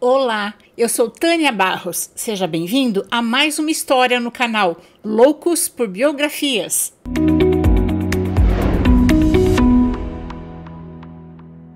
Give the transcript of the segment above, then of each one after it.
Olá, eu sou Tânia Barros. Seja bem-vindo a mais uma história no canal Loucos por Biografias.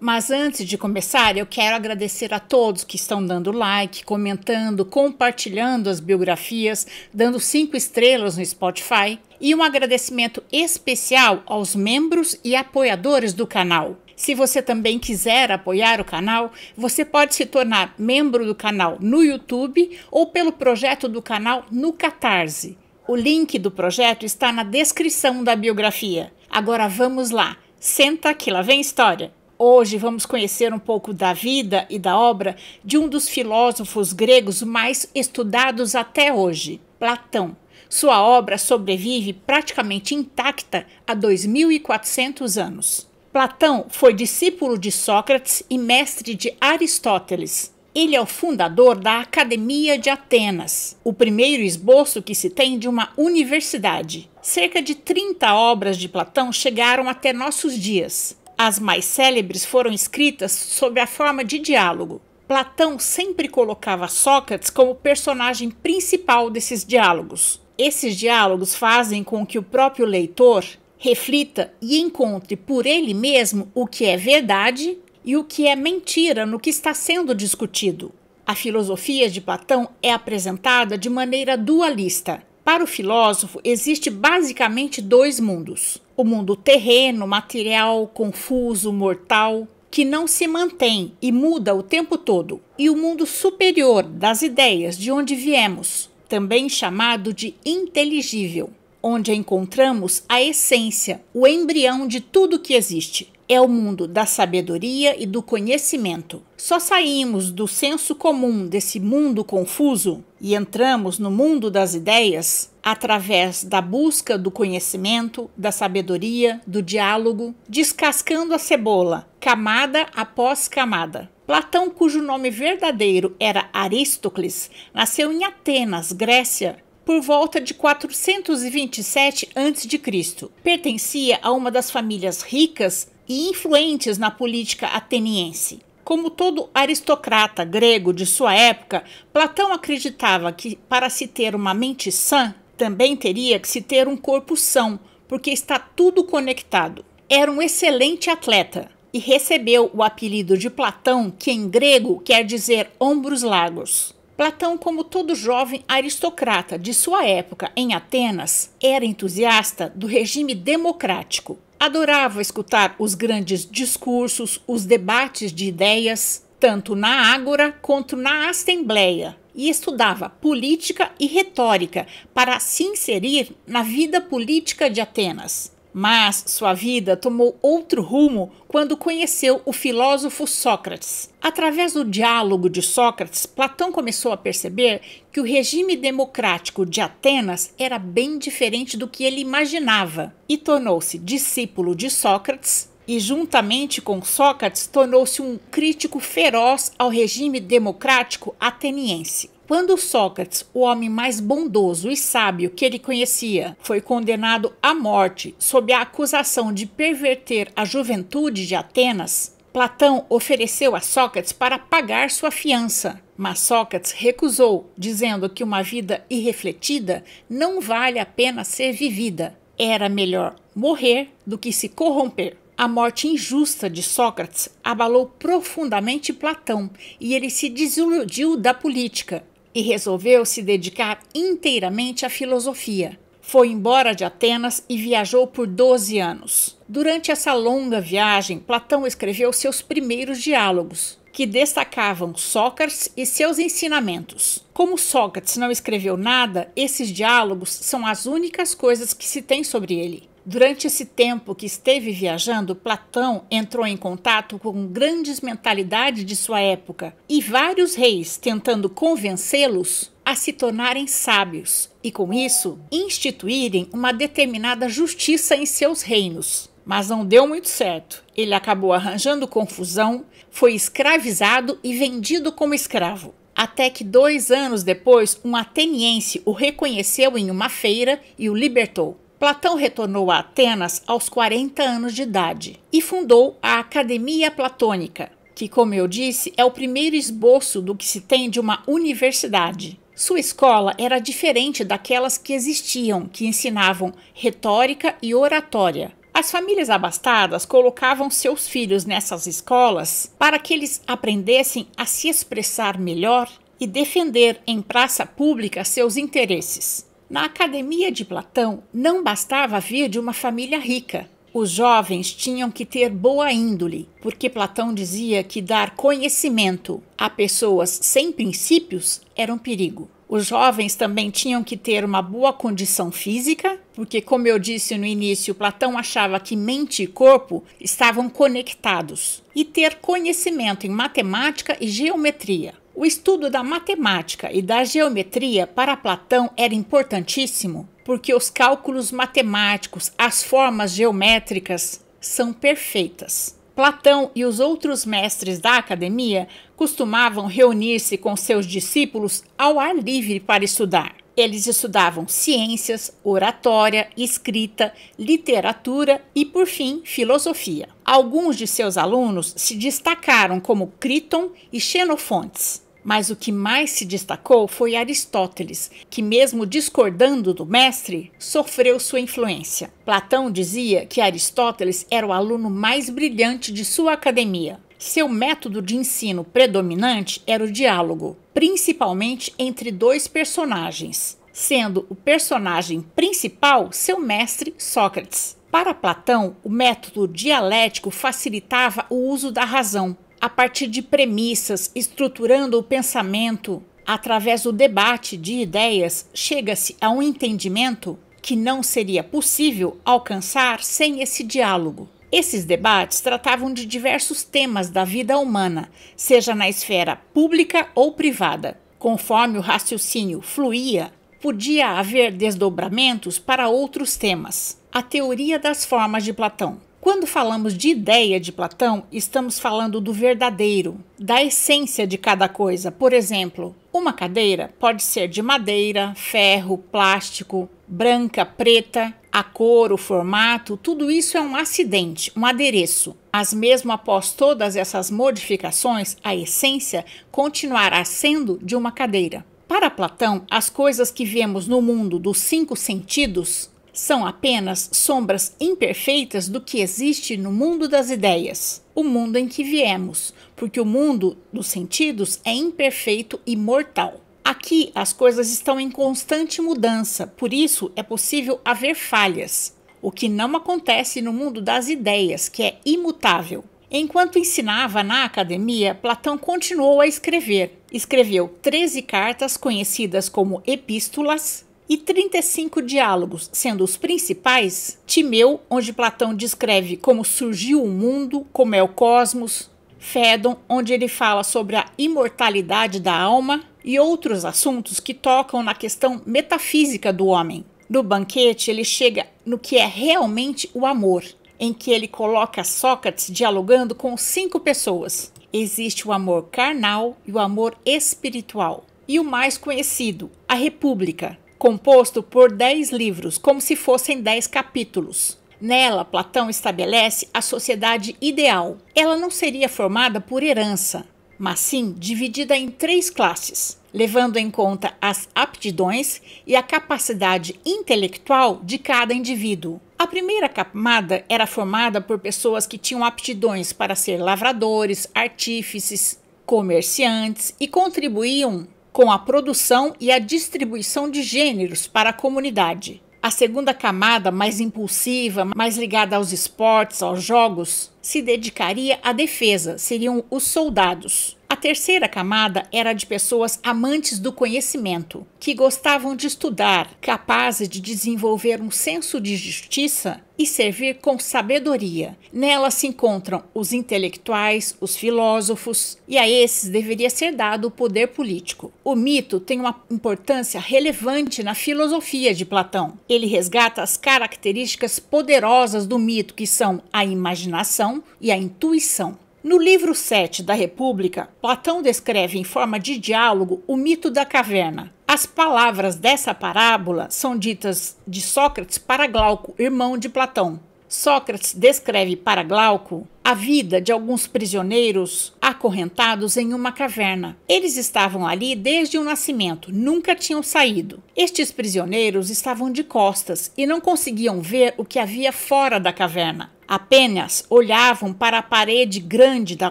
Mas antes de começar, eu quero agradecer a todos que estão dando like, comentando, compartilhando as biografias, dando cinco estrelas no Spotify e um agradecimento especial aos membros e apoiadores do canal. Se você também quiser apoiar o canal, você pode se tornar membro do canal no YouTube ou pelo projeto do canal no Catarse. O link do projeto está na descrição da biografia. Agora vamos lá, senta que lá vem história. Hoje vamos conhecer um pouco da vida e da obra de um dos filósofos gregos mais estudados até hoje, Platão. Sua obra sobrevive praticamente intacta há 2.400 anos. Platão foi discípulo de Sócrates e mestre de Aristóteles. Ele é o fundador da Academia de Atenas, o primeiro esboço que se tem de uma universidade. Cerca de 30 obras de Platão chegaram até nossos dias. As mais célebres foram escritas sob a forma de diálogo. Platão sempre colocava Sócrates como personagem principal desses diálogos. Esses diálogos fazem com que o próprio leitor reflita e encontre por ele mesmo o que é verdade e o que é mentira no que está sendo discutido. A filosofia de Platão é apresentada de maneira dualista. Para o filósofo, existe basicamente dois mundos: o mundo terreno, material, confuso, mortal, que não se mantém e muda o tempo todo, e o mundo superior das ideias de onde viemos, também chamado de inteligível onde encontramos a essência, o embrião de tudo que existe. É o mundo da sabedoria e do conhecimento. Só saímos do senso comum desse mundo confuso e entramos no mundo das ideias através da busca do conhecimento, da sabedoria, do diálogo, descascando a cebola, camada após camada. Platão, cujo nome verdadeiro era Arístocles, nasceu em Atenas, Grécia, por volta de 427 a.C. Pertencia a uma das famílias ricas e influentes na política ateniense. Como todo aristocrata grego de sua época, Platão acreditava que para se ter uma mente sã, também teria que se ter um corpo são, porque está tudo conectado. Era um excelente atleta e recebeu o apelido de Platão, que em grego quer dizer ombros largos. Platão, como todo jovem aristocrata de sua época em Atenas, era entusiasta do regime democrático. Adorava escutar os grandes discursos, os debates de ideias, tanto na Ágora quanto na Assembleia, e estudava política e retórica para se inserir na vida política de Atenas. Mas sua vida tomou outro rumo quando conheceu o filósofo Sócrates. Através do diálogo de Sócrates, Platão começou a perceber que o regime democrático de Atenas era bem diferente do que ele imaginava e tornou-se discípulo de Sócrates e, juntamente com Sócrates, tornou-se um crítico feroz ao regime democrático ateniense. Quando Sócrates, o homem mais bondoso e sábio que ele conhecia, foi condenado à morte sob a acusação de perverter a juventude de Atenas, Platão ofereceu a Sócrates para pagar sua fiança, mas Sócrates recusou, dizendo que uma vida irrefletida não vale a pena ser vivida. Era melhor morrer do que se corromper. A morte injusta de Sócrates abalou profundamente Platão e ele se desiludiu da política, e resolveu se dedicar inteiramente à filosofia. Foi embora de Atenas e viajou por 12 anos. Durante essa longa viagem, Platão escreveu seus primeiros diálogos, que destacavam Sócrates e seus ensinamentos. Como Sócrates não escreveu nada, esses diálogos são as únicas coisas que se tem sobre ele. Durante esse tempo que esteve viajando, Platão entrou em contato com grandes mentalidades de sua época e vários reis tentando convencê-los a se tornarem sábios e, com isso, instituírem uma determinada justiça em seus reinos. Mas não deu muito certo. Ele acabou arranjando confusão, foi escravizado e vendido como escravo. Até que dois anos depois, um ateniense o reconheceu em uma feira e o libertou. Platão retornou a Atenas aos 40 anos de idade e fundou a Academia Platônica, que, como eu disse, é o primeiro esboço do que se tem de uma universidade. Sua escola era diferente daquelas que existiam, que ensinavam retórica e oratória. As famílias abastadas colocavam seus filhos nessas escolas para que eles aprendessem a se expressar melhor e defender em praça pública seus interesses. Na academia de Platão, não bastava vir de uma família rica. Os jovens tinham que ter boa índole, porque Platão dizia que dar conhecimento a pessoas sem princípios era um perigo. Os jovens também tinham que ter uma boa condição física, porque, como eu disse no início, Platão achava que mente e corpo estavam conectados, e ter conhecimento em matemática e geometria. O estudo da matemática e da geometria para Platão era importantíssimo porque os cálculos matemáticos, as formas geométricas são perfeitas. Platão e os outros mestres da academia costumavam reunir-se com seus discípulos ao ar livre para estudar. Eles estudavam ciências, oratória, escrita, literatura e, por fim, filosofia. Alguns de seus alunos se destacaram como Críton e Xenofontes. Mas o que mais se destacou foi Aristóteles, que, mesmo discordando do mestre, sofreu sua influência. Platão dizia que Aristóteles era o aluno mais brilhante de sua academia. Seu método de ensino predominante era o diálogo, principalmente entre dois personagens, sendo o personagem principal seu mestre Sócrates. Para Platão, o método dialético facilitava o uso da razão, a partir de premissas, estruturando o pensamento através do debate de ideias, chega-se a um entendimento que não seria possível alcançar sem esse diálogo. Esses debates tratavam de diversos temas da vida humana, seja na esfera pública ou privada. Conforme o raciocínio fluía, podia haver desdobramentos para outros temas. A teoria das formas de Platão quando falamos de ideia de Platão, estamos falando do verdadeiro, da essência de cada coisa. Por exemplo, uma cadeira pode ser de madeira, ferro, plástico, branca, preta, a cor, o formato, tudo isso é um acidente, um adereço. Mas mesmo após todas essas modificações, a essência continuará sendo de uma cadeira. Para Platão, as coisas que vemos no mundo dos cinco sentidos são apenas sombras imperfeitas do que existe no mundo das ideias, o mundo em que viemos, porque o mundo dos sentidos é imperfeito e mortal. Aqui as coisas estão em constante mudança, por isso é possível haver falhas, o que não acontece no mundo das ideias, que é imutável. Enquanto ensinava na academia, Platão continuou a escrever. Escreveu 13 cartas conhecidas como epístolas, e 35 diálogos, sendo os principais Timeu, onde Platão descreve como surgiu o mundo, como é o cosmos, Fédon, onde ele fala sobre a imortalidade da alma e outros assuntos que tocam na questão metafísica do homem. No banquete, ele chega no que é realmente o amor, em que ele coloca Sócrates dialogando com cinco pessoas. Existe o amor carnal e o amor espiritual. E o mais conhecido, a República, composto por dez livros, como se fossem dez capítulos. Nela, Platão estabelece a sociedade ideal. Ela não seria formada por herança, mas sim dividida em três classes, levando em conta as aptidões e a capacidade intelectual de cada indivíduo. A primeira camada era formada por pessoas que tinham aptidões para ser lavradores, artífices, comerciantes e contribuíam com a produção e a distribuição de gêneros para a comunidade. A segunda camada, mais impulsiva, mais ligada aos esportes, aos jogos, se dedicaria à defesa, seriam os soldados. A terceira camada era de pessoas amantes do conhecimento, que gostavam de estudar, capazes de desenvolver um senso de justiça e servir com sabedoria. Nela se encontram os intelectuais, os filósofos, e a esses deveria ser dado o poder político. O mito tem uma importância relevante na filosofia de Platão. Ele resgata as características poderosas do mito, que são a imaginação e a intuição. No livro 7 da República, Platão descreve em forma de diálogo o mito da caverna. As palavras dessa parábola são ditas de Sócrates para Glauco, irmão de Platão. Sócrates descreve para Glauco a vida de alguns prisioneiros acorrentados em uma caverna. Eles estavam ali desde o nascimento, nunca tinham saído. Estes prisioneiros estavam de costas e não conseguiam ver o que havia fora da caverna. Apenas olhavam para a parede grande da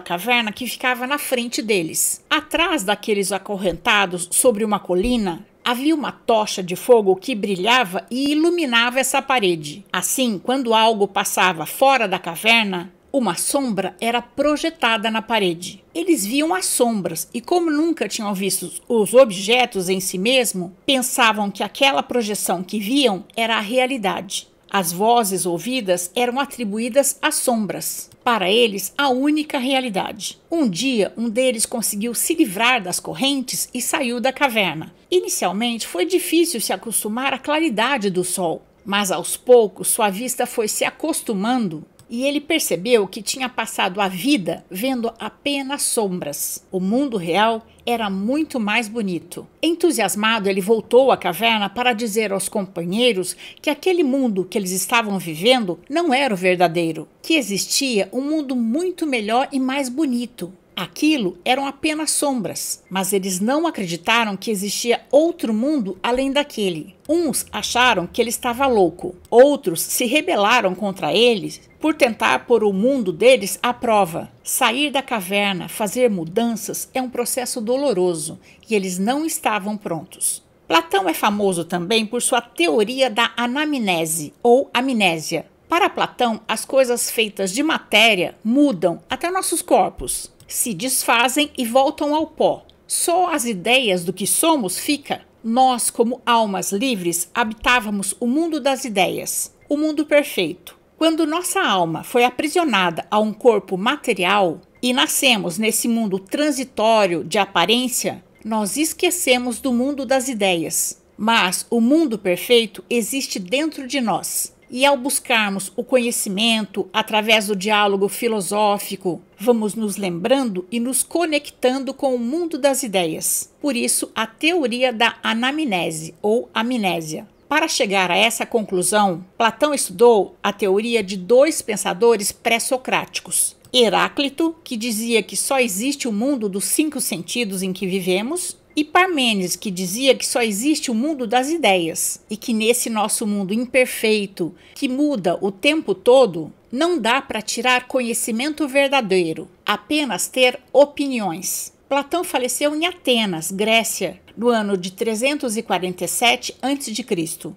caverna que ficava na frente deles. Atrás daqueles acorrentados sobre uma colina, havia uma tocha de fogo que brilhava e iluminava essa parede. Assim, quando algo passava fora da caverna, uma sombra era projetada na parede. Eles viam as sombras e, como nunca tinham visto os objetos em si mesmo, pensavam que aquela projeção que viam era a realidade. As vozes ouvidas eram atribuídas às sombras, para eles a única realidade. Um dia, um deles conseguiu se livrar das correntes e saiu da caverna. Inicialmente, foi difícil se acostumar à claridade do sol, mas aos poucos sua vista foi se acostumando e ele percebeu que tinha passado a vida vendo apenas sombras. O mundo real era muito mais bonito. Entusiasmado, ele voltou à caverna para dizer aos companheiros que aquele mundo que eles estavam vivendo não era o verdadeiro, que existia um mundo muito melhor e mais bonito, Aquilo eram apenas sombras, mas eles não acreditaram que existia outro mundo além daquele. Uns acharam que ele estava louco, outros se rebelaram contra ele por tentar pôr o mundo deles à prova. Sair da caverna, fazer mudanças é um processo doloroso e eles não estavam prontos. Platão é famoso também por sua teoria da anamnese ou amnésia. Para Platão, as coisas feitas de matéria mudam até nossos corpos se desfazem e voltam ao pó. Só as ideias do que somos fica. Nós, como almas livres, habitávamos o mundo das ideias, o mundo perfeito. Quando nossa alma foi aprisionada a um corpo material e nascemos nesse mundo transitório de aparência, nós esquecemos do mundo das ideias. Mas o mundo perfeito existe dentro de nós. E ao buscarmos o conhecimento através do diálogo filosófico, vamos nos lembrando e nos conectando com o mundo das ideias. Por isso, a teoria da anamnese ou amnésia. Para chegar a essa conclusão, Platão estudou a teoria de dois pensadores pré-socráticos, Heráclito, que dizia que só existe o mundo dos cinco sentidos em que vivemos, e Parmênides, que dizia que só existe o mundo das ideias e que nesse nosso mundo imperfeito, que muda o tempo todo, não dá para tirar conhecimento verdadeiro, apenas ter opiniões. Platão faleceu em Atenas, Grécia, no ano de 347 a.C.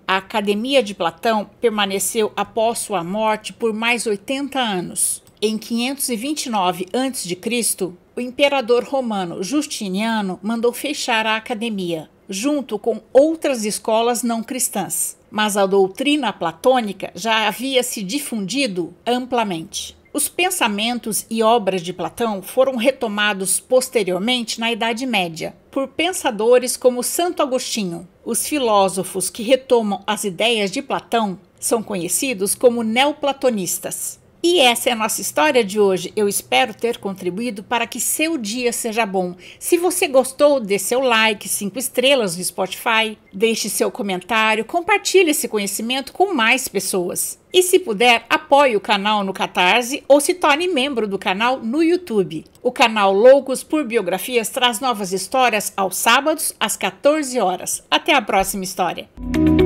A Academia de Platão permaneceu após sua morte por mais 80 anos. Em 529 a.C., o imperador romano Justiniano mandou fechar a academia, junto com outras escolas não cristãs, mas a doutrina platônica já havia se difundido amplamente. Os pensamentos e obras de Platão foram retomados posteriormente na Idade Média por pensadores como Santo Agostinho. Os filósofos que retomam as ideias de Platão são conhecidos como neoplatonistas. E essa é a nossa história de hoje. Eu espero ter contribuído para que seu dia seja bom. Se você gostou, dê seu like, cinco estrelas no Spotify, deixe seu comentário, compartilhe esse conhecimento com mais pessoas. E se puder, apoie o canal no Catarse ou se torne membro do canal no YouTube. O canal Loucos por Biografias traz novas histórias aos sábados às 14 horas. Até a próxima história.